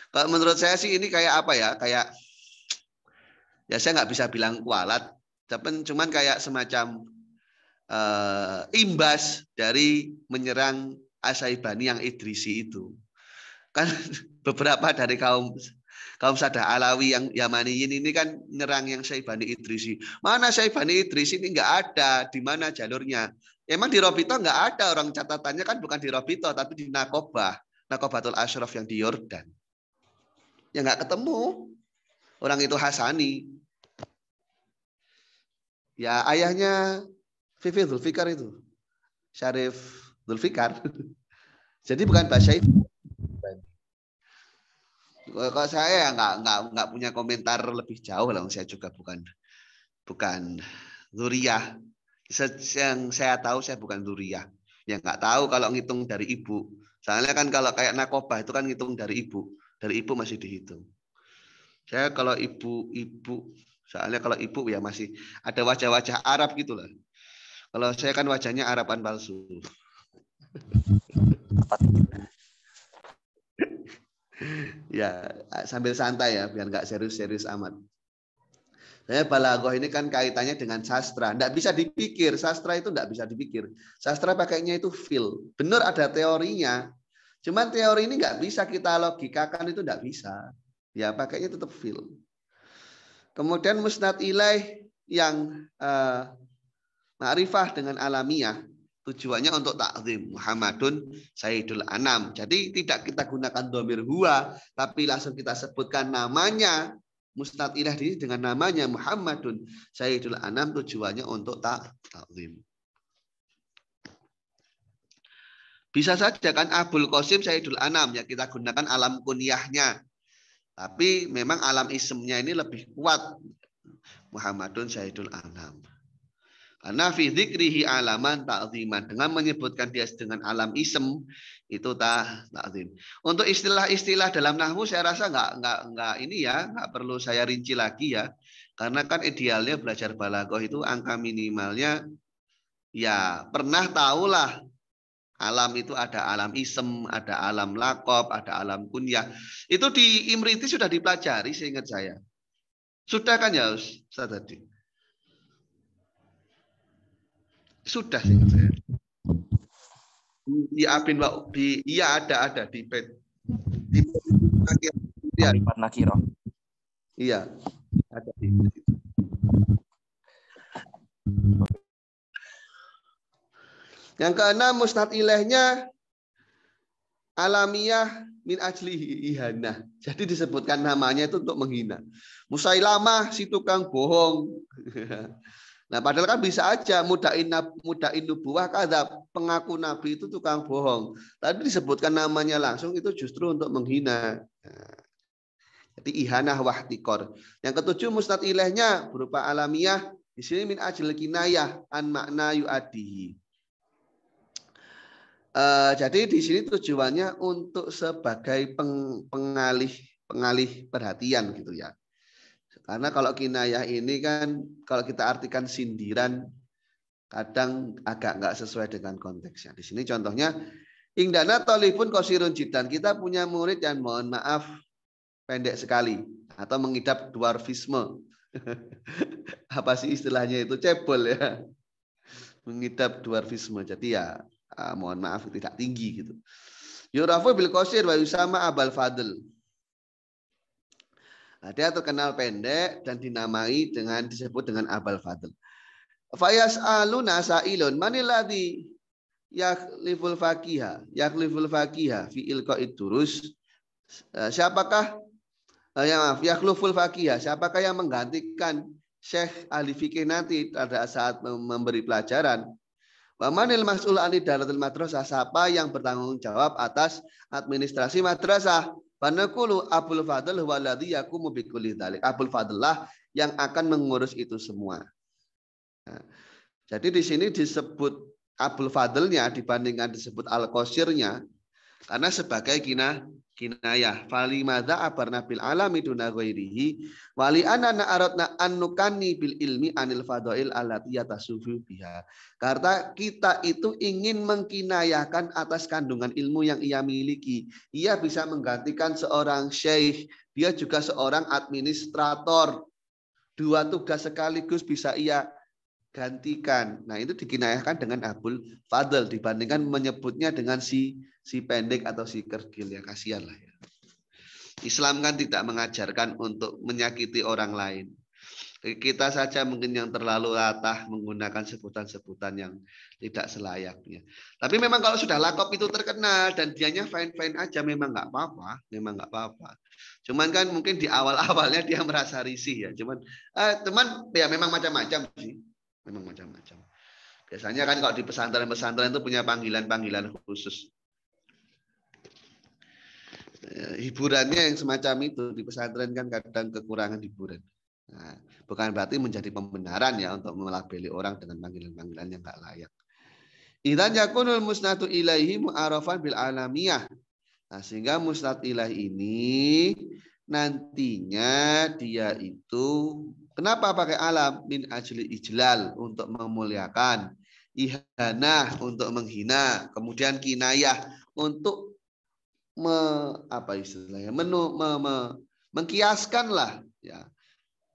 Kalau menurut saya sih ini kayak apa ya? Kayak ya saya nggak bisa bilang kualat. Tapi cuman kayak semacam uh, imbas dari menyerang Asaibani yang Idrisi itu. Kan *laughs* beberapa dari kaum kaum Sadah Alawi yang yamaniyin ini kan nyerang yang Saibani Idrisi. Mana Saibani Idrisi ini enggak ada, di mana jalurnya? Emang di Robito enggak ada orang catatannya kan bukan di Robito tapi di Nakobah, Nakobatul Ashraf yang di Yordan. Ya enggak ketemu. Orang itu Hasani. Ya ayahnya Vivi Zulfikar itu. Syarif Zulfikar. Jadi bukan bahasa itu. Kalau saya ya nggak nggak nggak punya komentar lebih jauh lah, saya juga bukan bukan Zuriyah. Yang saya tahu saya bukan Zuriyah. Yang nggak tahu kalau ngitung dari ibu. Soalnya kan kalau kayak nakobah itu kan ngitung dari ibu. Dari ibu masih dihitung. Saya kalau ibu-ibu, soalnya kalau ibu ya masih ada wajah-wajah Arab gitulah. Kalau saya kan wajahnya Araban palsu. *laughs* ya sambil santai ya biar nggak serius-serius amat. Saya balagoh ini kan kaitannya dengan sastra. Nggak bisa dipikir. Sastra itu nggak bisa dipikir. Sastra pakainya itu feel. Benar ada teorinya. Cuman teori ini nggak bisa kita logikakan itu nggak bisa. Ya pakainya tetap feel. Kemudian musnad ilaih yang uh, ma'rifah dengan alamiah tujuannya untuk takzim Muhammadun hmm. Sayyidul Anam. Jadi tidak kita gunakan domir huwa, tapi langsung kita sebutkan namanya Mustad ilah di dengan namanya Muhammadun Sayyidul Anam tujuannya untuk tak takzim. Bisa saja kan Abul Qasim Sayyidul Anam ya kita gunakan alam kunyahnya. Tapi memang alam ismnya ini lebih kuat Muhammadun Sayyidul Anam. Karena dzikrihi alaman ta'ziman. Dengan menyebutkan dia dengan alam isem itu tak ta'zim. Untuk istilah-istilah dalam nahwu saya rasa enggak enggak enggak ini ya, enggak perlu saya rinci lagi ya. Karena kan idealnya belajar balaghah itu angka minimalnya ya pernah tahulah alam itu ada alam isem, ada alam lakop, ada alam kunyah. Itu di Imriti sudah dipelajari seingat saya. Sudah kan ya Ustaz tadi? Sudah sih saya. Iya bin wa di iya ada ada di pet. Di Arifan Nakiro. Iya. Ada di Yang keenam mustad ilahnya alamiyah min ajli ihana. Jadi disebutkan namanya itu untuk menghina. Musailamah si tukang bohong. *laughs* Nah, padahal kan bisa aja mudain mudain nubuah kada kan pengaku nabi itu tukang bohong. Tadi disebutkan namanya langsung itu justru untuk menghina. Nah, jadi ihanah wahtikor. Yang ketujuh mustatilahnya ilahnya berupa alamiah. Di sini min ajil kinayah an makna yu'adihi. Uh, jadi di sini tujuannya untuk sebagai peng, pengalih pengalih perhatian gitu ya. Karena kalau kinayah ini kan kalau kita artikan sindiran kadang agak nggak sesuai dengan konteksnya. Di sini contohnya ingdana tolifun kosirun jidan. Kita punya murid yang mohon maaf pendek sekali atau mengidap dwarfisme. *laughs* Apa sih istilahnya itu? Cebol ya. Mengidap dwarfisme. Jadi ya ah, mohon maaf tidak tinggi gitu. Yurafu bil kosir wa yusama abal fadl ada terkenal pendek dan dinamai dengan disebut dengan abal fadl. Fayas aluna sailun maniladi yakliful fakiha yakliful fakiha fi ilqa'id iturus eh, siapakah eh, yang maaf yakliful fakiha siapakah yang menggantikan Syekh ahli fikih nanti pada saat memberi pelajaran Wamanil mas'ul ani dalatil madrasah siapa yang bertanggung jawab atas administrasi madrasah Panakulu Abul Fadl huwa alladhi yakumu bikulli dhalik. Abul Fadl lah yang akan mengurus itu semua. Nah, jadi di sini disebut Abul Fadlnya dibandingkan disebut Al-Qasirnya, karena sebagai kina kinayah fali madza abarna bil alami duna ghairihi wali anana aradna an nukani bil ilmi anil fadail allati yatasufu biha karena kita itu ingin mengkinayahkan atas kandungan ilmu yang ia miliki ia bisa menggantikan seorang syekh dia juga seorang administrator dua tugas sekaligus bisa ia gantikan. Nah, itu dikinayahkan dengan abul fadl dibandingkan menyebutnya dengan si si pendek atau si kerkil ya kasihan lah ya. Islam kan tidak mengajarkan untuk menyakiti orang lain. Kita saja mungkin yang terlalu latah menggunakan sebutan-sebutan yang tidak selayaknya. Tapi memang kalau sudah lakop itu terkenal dan dianya fine-fine aja memang nggak apa-apa, memang nggak apa-apa. Cuman kan mungkin di awal-awalnya dia merasa risih ya. Cuman eh, teman ya memang macam-macam sih Memang macam-macam. Biasanya kan kalau di pesantren-pesantren itu punya panggilan-panggilan khusus. Eh, hiburannya yang semacam itu di pesantren kan kadang kekurangan hiburan. Nah, bukan berarti menjadi pembenaran ya untuk melabeli orang dengan panggilan-panggilan yang nggak layak. Idan yakunul musnatu ilaihi mu'arafan bil alamiyah. Nah, sehingga musnad ilah ini nantinya dia itu Kenapa pakai alam? Min ajli ijlal untuk memuliakan. Ihana untuk menghina. Kemudian kinayah untuk me, apa istilahnya? Menu, me, me, mengkiaskanlah ya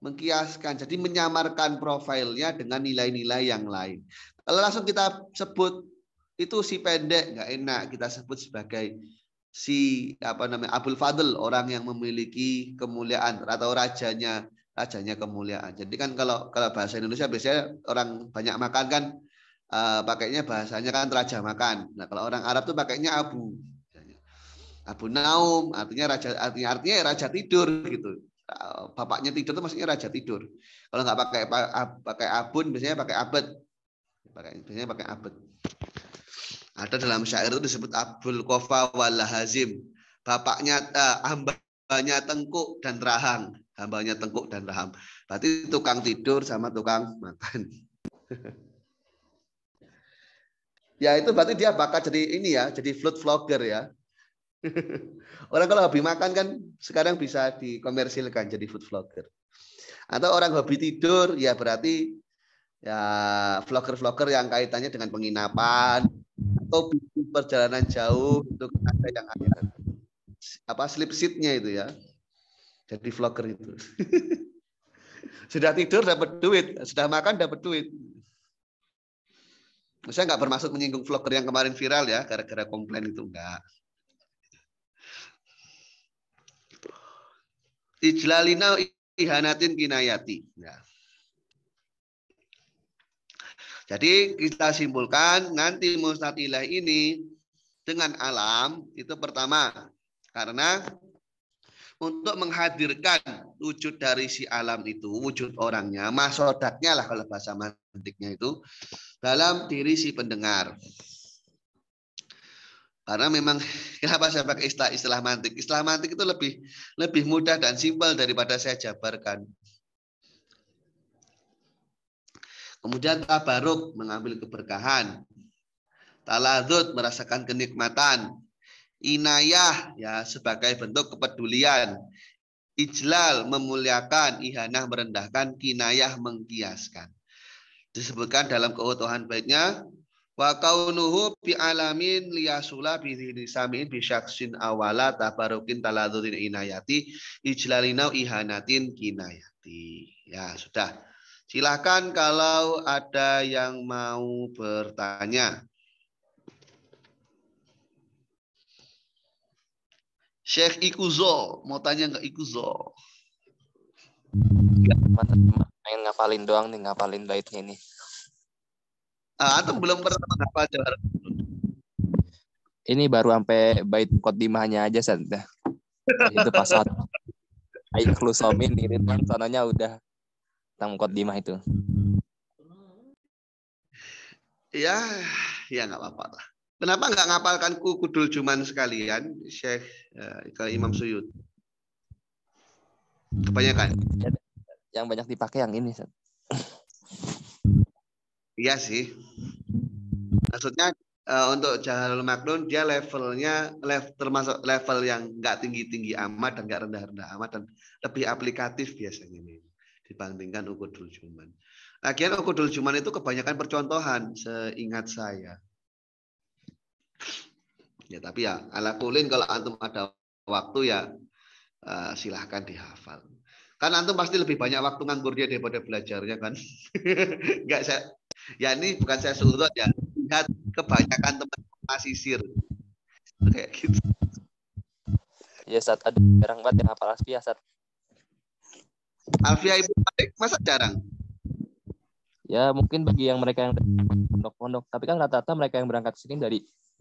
mengkiaskan jadi menyamarkan profilnya dengan nilai-nilai yang lain kalau langsung kita sebut itu si pendek nggak enak kita sebut sebagai si apa namanya Abdul Fadl orang yang memiliki kemuliaan atau rajanya adanya kemuliaan. Jadi kan kalau kalau bahasa Indonesia biasanya orang banyak makan kan uh, pakainya bahasanya kan raja makan. Nah, kalau orang Arab tuh pakainya abu. Abu Naum artinya raja artinya artinya raja tidur gitu. Eh, bapaknya tidur itu maksudnya raja tidur. Kalau nggak pakai pakai abun biasanya pakai abed. Pakai biasanya pakai abed. Ada dalam syair itu disebut Abdul Kofa wal Hazim. Bapaknya eh, hambanya tengkuk dan rahang. Hambanya tengkuk dan raham. Berarti tukang tidur sama tukang makan. *laughs* ya itu berarti dia bakal jadi ini ya, jadi food vlogger ya. *laughs* orang kalau hobi makan kan sekarang bisa dikomersilkan jadi food vlogger. Atau orang hobi tidur ya berarti ya vlogger-vlogger yang kaitannya dengan penginapan atau perjalanan jauh untuk kan ada yang ada apa sleep seatnya itu ya jadi vlogger itu. *laughs* sudah tidur dapat duit, sudah makan dapat duit. Saya nggak bermaksud menyinggung vlogger yang kemarin viral ya, gara-gara komplain itu enggak. Ijlalina ihanatin kinayati. Ya. Jadi kita simpulkan nanti mustatilah ini dengan alam itu pertama karena untuk menghadirkan wujud dari si alam itu, wujud orangnya, masodaknya lah kalau bahasa mantiknya itu, dalam diri si pendengar. Karena memang *laughs* kenapa saya pakai istilah istilah mantik? Istilah mantik itu lebih lebih mudah dan simpel daripada saya jabarkan. Kemudian tabaruk mengambil keberkahan. Taladud merasakan kenikmatan inayah ya sebagai bentuk kepedulian ijlal memuliakan ihanah merendahkan kinayah mengkiaskan disebutkan dalam keutuhan baiknya. wa kaunuhu bi alamin liyasula bi samiin bi syaksin awala tabarukin taladzurin inayati ijlalinau ihanatin kinayati ya sudah silahkan kalau ada yang mau bertanya Sheikh Ikuzo, mau tanya nggak Ikuzo? Pengen ngapalin doang nih, ngapalin baitnya ini. Ah, atau belum pernah ngapal jalan? Ini baru sampai bait kodimahnya aja saja. itu pas saat Ikhlusomin iritan sananya udah tentang kodimah itu. Ya, ya nggak apa-apa lah. Kenapa nggak ngapalkan ku kudul cuman sekalian, Syekh eh, ke Imam hmm. Suyut? Kebanyakan. Yang banyak dipakai yang ini. Iya sih. Maksudnya eh, untuk Jahalul Maknun dia levelnya level termasuk level yang nggak tinggi-tinggi amat dan nggak rendah-rendah amat dan lebih aplikatif biasanya ini dibandingkan Ukudul Juman. Lagian Ukudul Juman itu kebanyakan percontohan seingat saya Ya, tapi ya ala kulin kalau antum ada waktu ya uh, silahkan dihafal. Kan antum pasti lebih banyak waktu nganggurnya daripada belajarnya kan. Enggak *laughs* saya ya ini bukan saya surut ya. Lihat kebanyakan teman sir. Kayak gitu. Ya saat ada jarang banget yang hafal Alfiah saat. Alfia ibu baik masa jarang? Ya mungkin bagi yang mereka yang pondok-pondok, tapi kan rata-rata mereka yang berangkat sini dari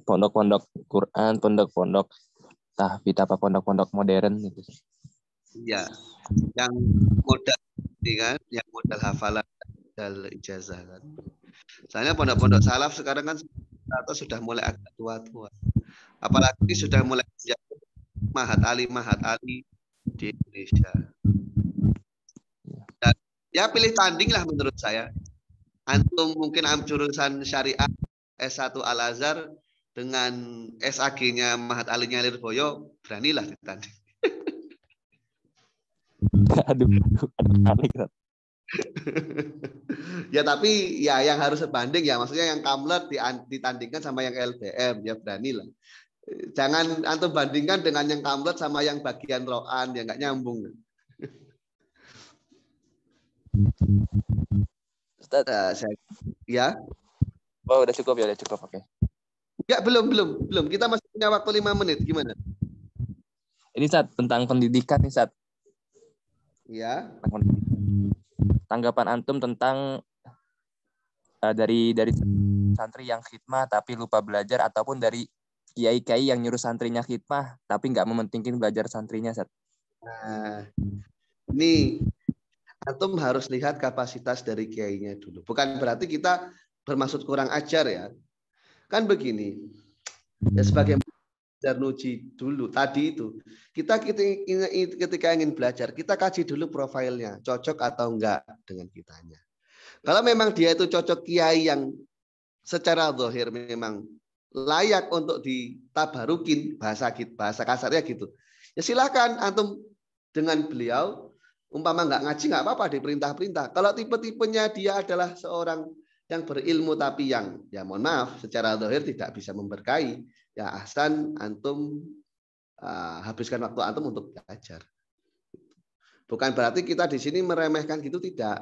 pondok-pondok Quran, pondok-pondok tahfidz apa pondok-pondok modern gitu. Iya. Yang modal iya kan, yang modal hafalan modal ijazah kan. Soalnya pondok-pondok salaf sekarang kan atau sudah mulai agak tua-tua. Apalagi sudah mulai mahat ali mahat ali di Indonesia. Dan, ya pilih tanding lah menurut saya. Antum mungkin am jurusan syariah S1 Al Azhar dengan SAG-nya Mahat Alinya Boyo, beranilah ditanding. *laughs* aduh, *laughs* ya tapi ya yang harus sebanding ya maksudnya yang kamlet ditandingkan sama yang LBM ya berani lah jangan antum bandingkan dengan yang kamlet sama yang bagian roan ya nggak nyambung *laughs* Ustaz, ya, ya oh udah cukup ya udah cukup oke okay. Ya belum belum belum. Kita masih punya waktu lima menit. Gimana? Ini saat tentang pendidikan nih saat. Ya. Tanggapan antum tentang uh, dari dari santri yang khidmah tapi lupa belajar ataupun dari kiai kiai yang nyuruh santrinya khidmah tapi nggak mementingkan belajar santrinya saat. Nah, ini antum harus lihat kapasitas dari kiainya dulu. Bukan berarti kita bermaksud kurang ajar ya. Kan begini, ya sebagai Darnuji dulu tadi itu kita ketika ingin belajar kita kaji dulu profilnya cocok atau enggak dengan kitanya kalau memang dia itu cocok kiai yang secara zahir memang layak untuk ditabarukin bahasa bahasa kasarnya gitu ya silahkan antum dengan beliau umpama nggak ngaji nggak apa-apa diperintah-perintah kalau tipe-tipenya dia adalah seorang yang berilmu tapi yang ya mohon maaf secara dohir tidak bisa memberkahi ya ahsan antum uh, habiskan waktu antum untuk belajar bukan berarti kita di sini meremehkan gitu tidak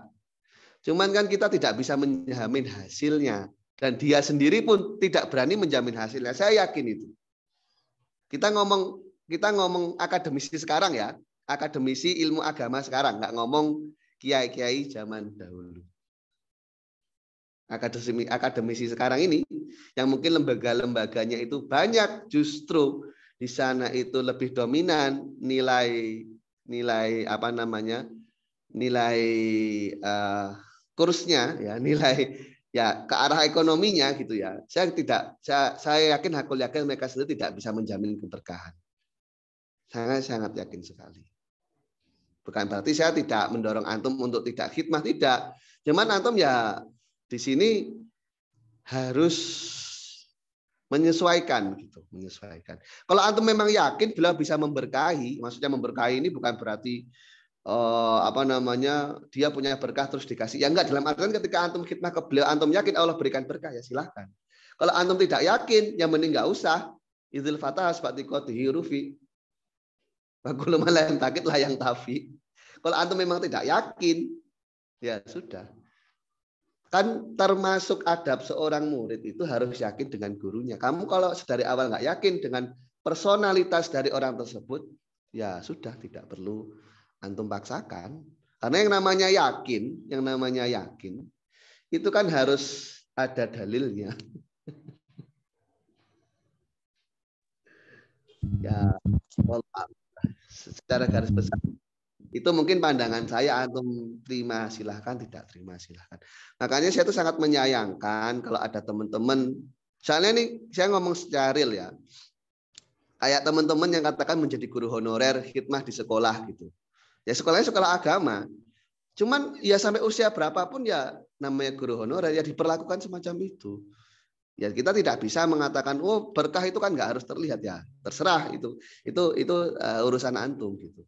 cuman kan kita tidak bisa menjamin hasilnya dan dia sendiri pun tidak berani menjamin hasilnya saya yakin itu kita ngomong kita ngomong akademisi sekarang ya akademisi ilmu agama sekarang nggak ngomong kiai-kiai zaman dahulu akademisi, akademisi sekarang ini yang mungkin lembaga-lembaganya itu banyak justru di sana itu lebih dominan nilai nilai apa namanya nilai uh, kursnya ya *laughs* nilai ya ke arah ekonominya gitu ya saya tidak saya, saya yakin aku yakin mereka sendiri tidak bisa menjamin keberkahan sangat sangat yakin sekali bukan berarti saya tidak mendorong antum untuk tidak khidmat tidak cuman antum ya di sini harus menyesuaikan gitu, menyesuaikan. Kalau antum memang yakin beliau bisa memberkahi, maksudnya memberkahi ini bukan berarti uh, apa namanya dia punya berkah terus dikasih. Ya enggak dalam artian ketika antum khidmah ke beliau antum yakin Allah berikan berkah ya silahkan. Kalau antum tidak yakin, yang mending nggak usah. Idul fatah seperti kotihi rufi. Bakulum layang takit yang tafi. Kalau antum memang tidak yakin, ya sudah kan termasuk adab seorang murid itu harus yakin dengan gurunya. Kamu kalau dari awal nggak yakin dengan personalitas dari orang tersebut, ya sudah tidak perlu antum paksakan. Karena yang namanya yakin, yang namanya yakin itu kan harus ada dalilnya. *laughs* ya, secara garis besar itu mungkin pandangan saya antum terima silahkan, tidak terima silahkan. Makanya saya itu sangat menyayangkan kalau ada teman-teman, soalnya ini saya ngomong secara real ya, kayak teman-teman yang katakan menjadi guru honorer khidmah di sekolah gitu. Ya sekolahnya sekolah agama. Cuman ya sampai usia berapapun ya namanya guru honorer ya diperlakukan semacam itu. Ya kita tidak bisa mengatakan oh berkah itu kan nggak harus terlihat ya. Terserah itu. Itu itu uh, urusan antum gitu.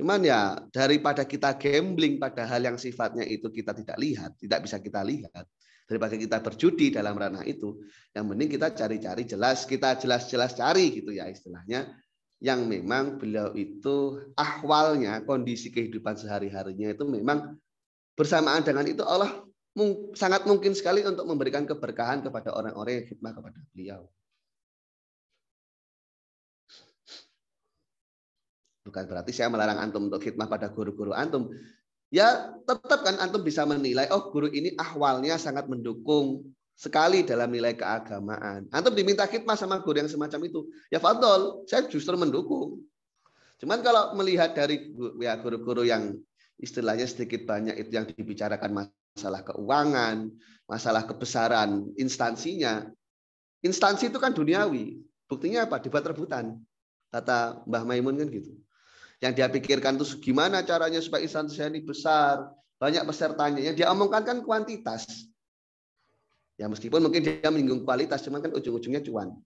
Cuman ya daripada kita gambling pada hal yang sifatnya itu kita tidak lihat, tidak bisa kita lihat, daripada kita berjudi dalam ranah itu, yang penting kita cari-cari jelas, kita jelas-jelas cari gitu ya istilahnya, yang memang beliau itu ahwalnya, kondisi kehidupan sehari-harinya itu memang bersamaan dengan itu Allah sangat mungkin sekali untuk memberikan keberkahan kepada orang-orang yang khidmat kepada beliau. Bukan berarti saya melarang antum untuk khidmah pada guru-guru antum. Ya tetap kan antum bisa menilai, oh guru ini ahwalnya sangat mendukung sekali dalam nilai keagamaan. Antum diminta khidmah sama guru yang semacam itu. Ya Fadol, saya justru mendukung. Cuman kalau melihat dari ya guru-guru yang istilahnya sedikit banyak itu yang dibicarakan masalah keuangan, masalah kebesaran instansinya. Instansi itu kan duniawi. Buktinya apa? Debat rebutan. Kata Mbah Maimun kan gitu. Yang dia pikirkan itu gimana caranya supaya insan saya ini besar, banyak pesertanya. Yang dia omongkan kan kuantitas. Ya meskipun mungkin dia menyinggung kualitas, cuman kan ujung-ujungnya cuan.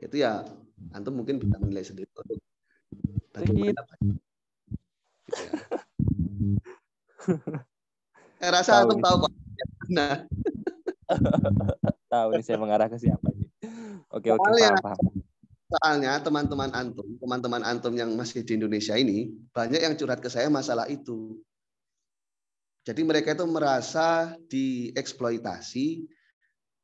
Itu ya antum mungkin bisa menilai sendiri untuk Saya gitu ya. eh, rasa antum tahu kok. Nah. *laughs* tahu ini saya mengarah ke siapa ini. Oke oke paham, paham. Soalnya teman-teman antum, teman-teman antum yang masih di Indonesia ini banyak yang curhat ke saya masalah itu. Jadi mereka itu merasa dieksploitasi,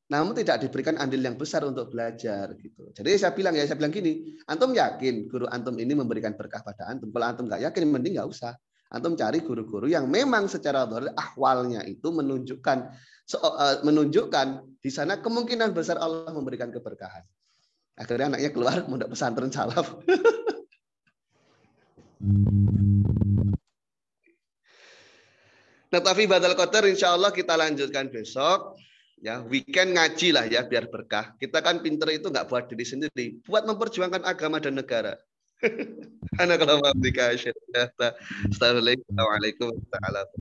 namun tidak diberikan andil yang besar untuk belajar gitu. Jadi saya bilang ya, saya bilang gini, antum yakin guru antum ini memberikan berkah pada antum? Kalau antum nggak yakin, mending nggak usah. Antum cari guru-guru yang memang secara dohir ahwalnya itu menunjukkan eh, menunjukkan di sana kemungkinan besar Allah memberikan keberkahan. Akhirnya anaknya keluar mau mondok pesantren salaf. nah tapi batal kotor insya Allah kita lanjutkan besok. Ya, weekend ngaji lah ya biar berkah. Kita kan pinter itu nggak buat diri sendiri, buat memperjuangkan agama dan negara. Anak kalau dikasih. mau Assalamualaikum warahmatullahi wabarakatuh.